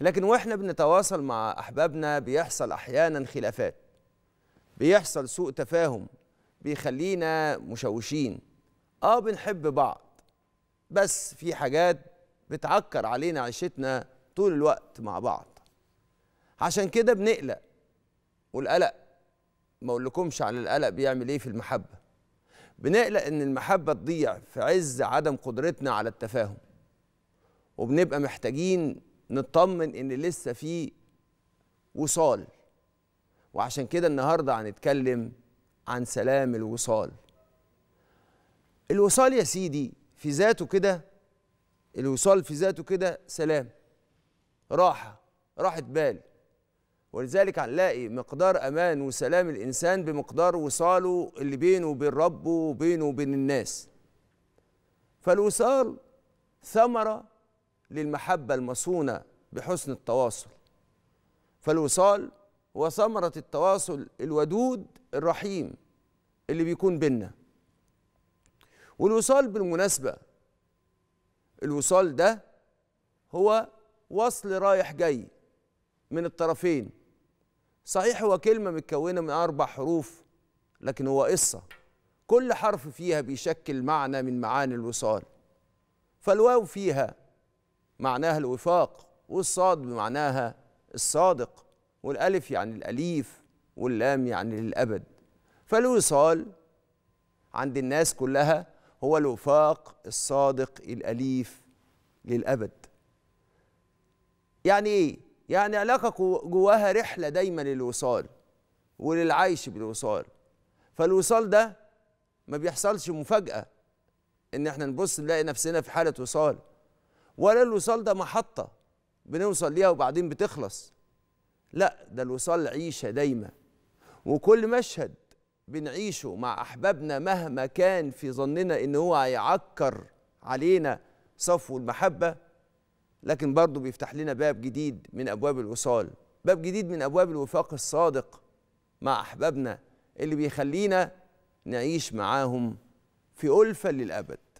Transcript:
لكن واحنا بنتواصل مع احبابنا بيحصل احيانا خلافات بيحصل سوء تفاهم بيخلينا مشوشين اه بنحب بعض بس في حاجات بتعكر علينا عيشتنا طول الوقت مع بعض عشان كده بنقلق والقلق ما اقولكمش عن القلق بيعمل ايه في المحبه بنقلق ان المحبه تضيع في عز عدم قدرتنا على التفاهم وبنبقى محتاجين نطمن ان لسه في وصال وعشان كده النهارده هنتكلم عن سلام الوصال الوصال يا سيدي في ذاته كده الوصال في ذاته كده سلام راحه راحه بال ولذلك هنلاقي مقدار امان وسلام الانسان بمقدار وصاله اللي بينه وبين ربه وبينه وبين الناس فالوصال ثمره للمحبة المصونة بحسن التواصل فالوصال هو ثمرة التواصل الودود الرحيم اللي بيكون بينا والوصال بالمناسبة الوصال ده هو وصل رايح جاي من الطرفين صحيح هو كلمة متكونة من أربع حروف لكن هو قصة كل حرف فيها بيشكل معنى من معاني الوصال فالواو فيها معناها الوفاق والصاد معناها الصادق والألف يعني الأليف واللام يعني للأبد فالوصال عند الناس كلها هو الوفاق الصادق الأليف للأبد يعني إيه؟ يعني علاقة جواها رحلة دايما للوصال وللعيش بالوصال فالوصال ده ما بيحصلش مفاجأة إن إحنا نبص نلاقي نفسنا في حالة وصال ولا الوصال ده محطة بنوصل ليها وبعدين بتخلص لا ده الوصال عيشة دايما وكل مشهد بنعيشه مع أحبابنا مهما كان في ظننا إن هو هيعكر علينا صفو المحبة لكن برضه بيفتح لنا باب جديد من أبواب الوصال باب جديد من أبواب الوفاق الصادق مع أحبابنا اللي بيخلينا نعيش معاهم في ألفة للأبد